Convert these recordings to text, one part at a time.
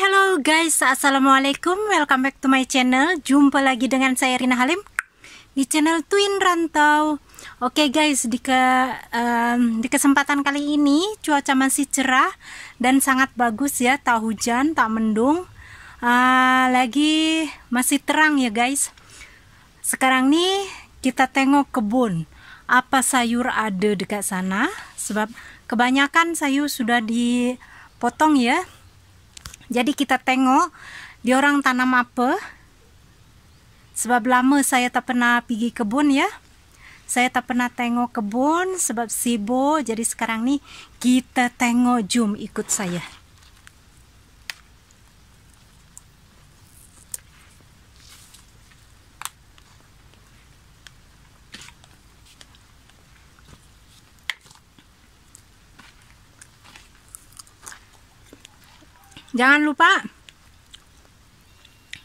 hello guys Assalamualaikum welcome back to my channel Jumpa lagi dengan saya Rina Halim Di channel Twin Rantau Oke okay guys di, ke, um, di kesempatan kali ini Cuaca masih cerah Dan sangat bagus ya Tak hujan, tak mendung uh, Lagi masih terang ya guys Sekarang nih kita tengok kebun Apa sayur ada dekat sana Sebab kebanyakan sayur sudah dipotong ya Jadi kita tengok di orang tanam apa. Sebab lama saya tak pernah pergi kebun ya. Saya tak pernah tengok kebun sebab sibuk. Jadi sekarang ni kita tengok jom ikut saya. Jangan lupa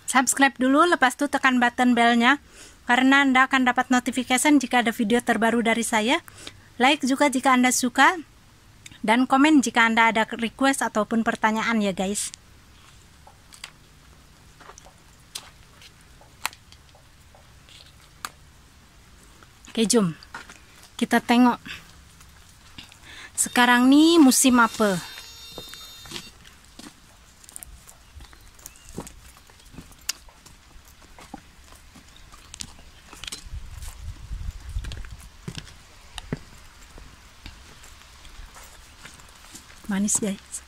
subscribe dulu, lepas itu tekan button belnya karena Anda akan dapat notification jika ada video terbaru dari saya. Like juga jika Anda suka dan komen jika Anda ada request ataupun pertanyaan ya guys. Oke, jom. Kita tengok. Sekarang nih musim apa? manis guys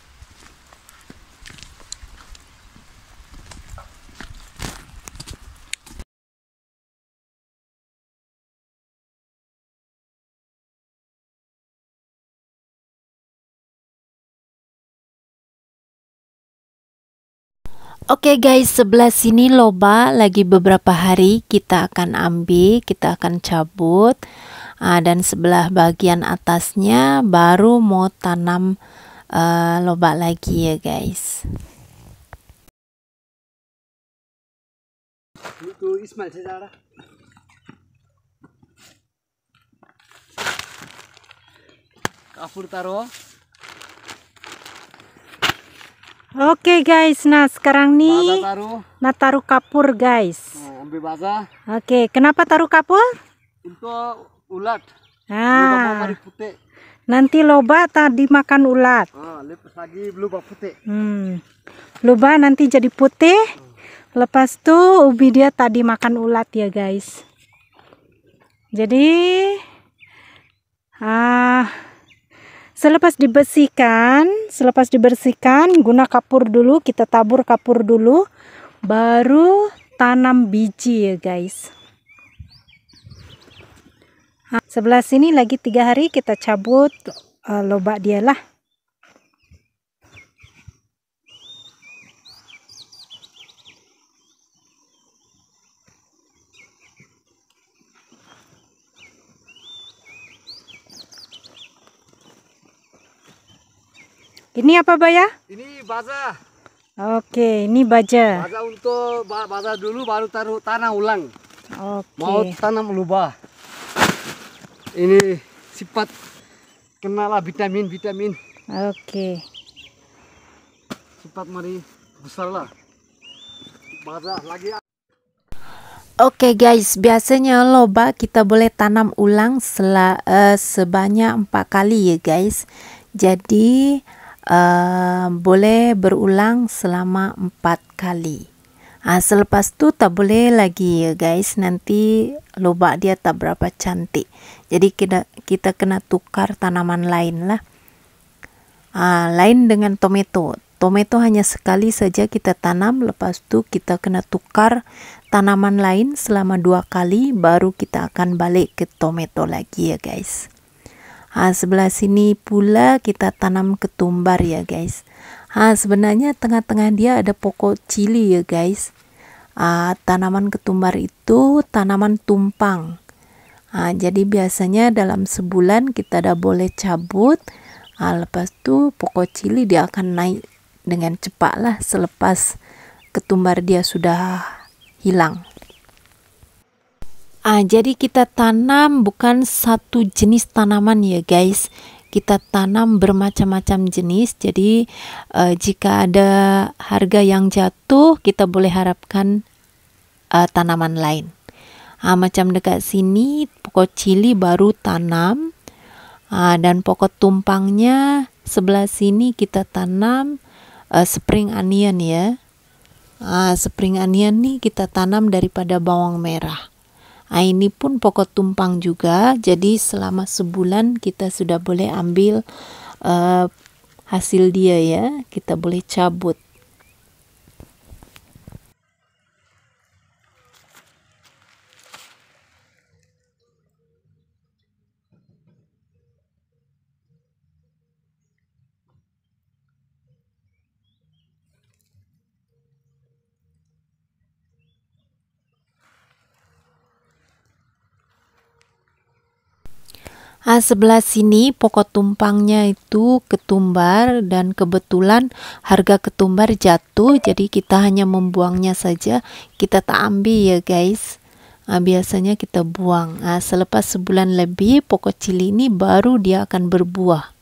Oke okay guys, sebelah sini loba lagi beberapa hari kita akan ambil, kita akan cabut. Ah, dan sebelah bagian atasnya baru mau tanam uh, eh, lobak lagi ya guys itu Ismail sejarah kapur taruh Oke okay guys, nah sekarang nih taruh. nah taruh kapur guys. Nah, ambil basah. Oke, okay, kenapa taruh kapur? Untuk ulat. Ah. Ulat putih. Nanti loba tadi makan ulat. Ah, lepas lagi putih. Hmm. Loba nanti jadi putih. Lepas tuh ubi dia tadi makan ulat ya guys. Jadi ah selepas dibersihkan, selepas dibersihkan guna kapur dulu, kita tabur kapur dulu baru tanam biji ya guys. Sebelah sini lagi tiga hari kita cabut uh, eh, lobak dia lah. Ini apa, Baya? Ini baja. Oke, ini baja. Baja untuk baja dulu baru taruh tanah ulang. Oke. Mau tanam lubah ini sifat kenalah vitamin vitamin oke okay. sifat mari besarlah basah lagi Oke okay guys, biasanya loba kita boleh tanam ulang sela, uh, sebanyak empat kali ya guys. Jadi uh, boleh berulang selama empat kali ah selepas tu tak boleh lagi ya guys. Nanti lobak dia tak berapa cantik. Jadi kita kita kena tukar tanaman lain lah. Ah, lain dengan tomato. Tomato hanya sekali saja kita tanam, lepas tu kita kena tukar tanaman lain selama dua kali, baru kita akan balik ke tomato lagi ya guys. Ah, sebelah sini pula kita tanam ketumbar ya guys. Ha, sebenarnya tengah-tengah dia ada pokok cili ya guys tanaman ketumbar itu tanaman tumpang jadi biasanya dalam sebulan kita dah boleh cabut lepas itu pokok cili dia akan naik dengan cepat lah selepas ketumbar dia sudah hilang Ah, jadi kita tanam bukan satu jenis tanaman ya guys kita tanam bermacam-macam jenis. Jadi uh, jika ada harga yang jatuh, kita boleh harapkan uh, tanaman lain. Uh, macam dekat sini pokok cili baru tanam uh, dan pokok tumpangnya sebelah sini kita tanam uh, spring onion ya. Uh, spring onion nih kita tanam daripada bawang merah. Nah, ini pun pokok tumpang juga. Jadi selama sebulan kita sudah boleh ambil uh, hasil dia ya. Kita boleh cabut. Ah, sebelah sini pokok tumpangnya itu ketumbar dan kebetulan harga ketumbar jatuh jadi kita hanya membuangnya saja kita tak ambil ya guys ah, biasanya kita buang ah, selepas sebulan lebih pokok cili ini baru dia akan berbuah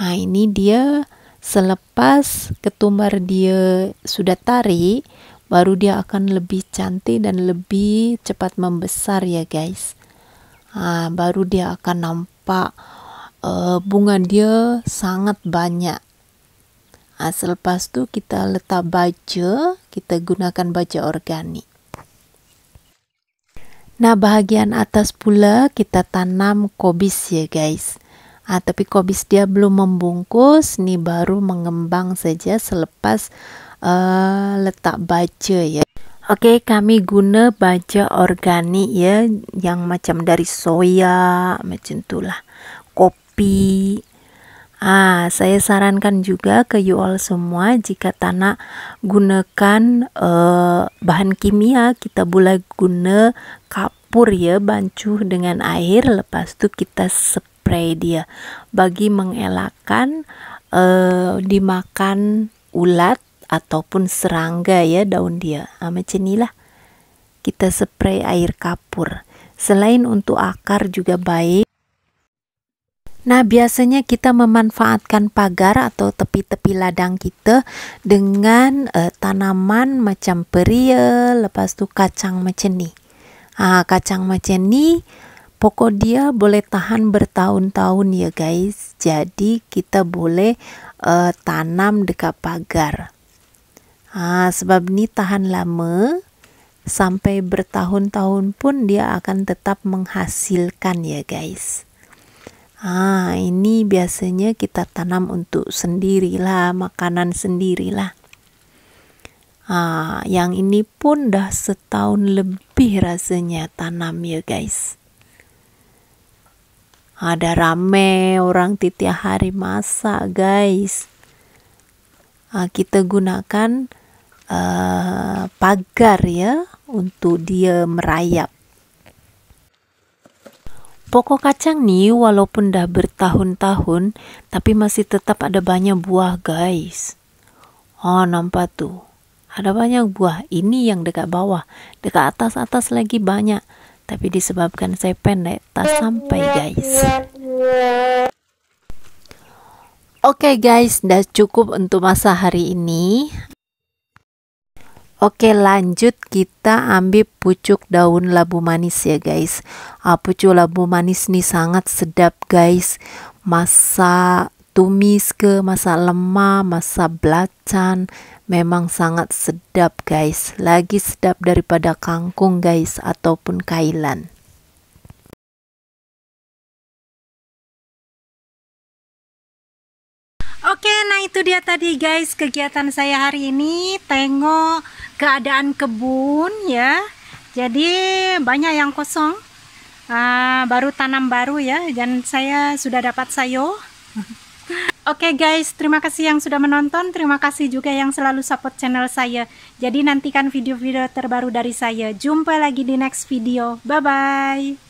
nah ini dia selepas ketumbar dia sudah tarik baru dia akan lebih cantik dan lebih cepat membesar ya guys nah, baru dia akan nampak uh, bunga dia sangat banyak Ha, ah, selepas tu kita letak baja kita gunakan baja organik nah bahagian atas pula kita tanam kobis ya guys Ah, tapi kobis dia belum membungkus, nih baru mengembang saja selepas uh, letak baja ya. Oke, okay, kami guna baja organik ya yang macam dari soya, macam itulah. Kopi. Ah, saya sarankan juga ke you all semua jika tanah gunakan uh, bahan kimia, kita boleh guna kapur ya, bancuh dengan air lepas itu kita spray dia bagi mengelakkan uh, dimakan ulat ataupun serangga ya daun dia sama ah, cenilah kita spray air kapur selain untuk akar juga baik Nah, biasanya kita memanfaatkan pagar atau tepi-tepi ladang kita dengan uh, tanaman macam peria, lepas tu kacang macam ni. Ah, kacang macam ni pokok dia boleh tahan bertahun-tahun ya guys. Jadi kita boleh uh, tanam dekat pagar. Ah, sebab ni tahan lama sampai bertahun-tahun pun dia akan tetap menghasilkan ya guys. Ah, ini biasanya kita tanam untuk sendirilah, makanan sendirilah. Ah, yang ini pun dah setahun lebih rasanya tanam ya guys. Ada rame orang titiap hari masak guys. Ah, kita gunakan uh, pagar ya untuk dia merayap. Pokok kacang ni walaupun dah bertahun-tahun tapi masih tetap ada banyak buah guys. Oh nampak tu. Ada banyak buah. Ini yang dekat bawah. Dekat atas-atas lagi banyak. Tapi disebabkan saya pendek tak sampai guys. Oke okay guys, udah cukup untuk masa hari ini. Oke lanjut kita ambil pucuk daun labu manis ya guys uh, Pucuk labu manis nih sangat sedap guys Masa tumis ke, masa lemah, masa belacan Memang sangat sedap guys Lagi sedap daripada kangkung guys ataupun kailan Nah itu dia tadi guys kegiatan saya hari ini Tengok keadaan kebun ya Jadi banyak yang kosong uh, Baru tanam baru ya Dan saya sudah dapat sayo Oke okay guys, terima kasih yang sudah menonton, terima kasih juga yang selalu support channel saya. Jadi nantikan video-video terbaru dari saya. Jumpa lagi di next video. Bye-bye.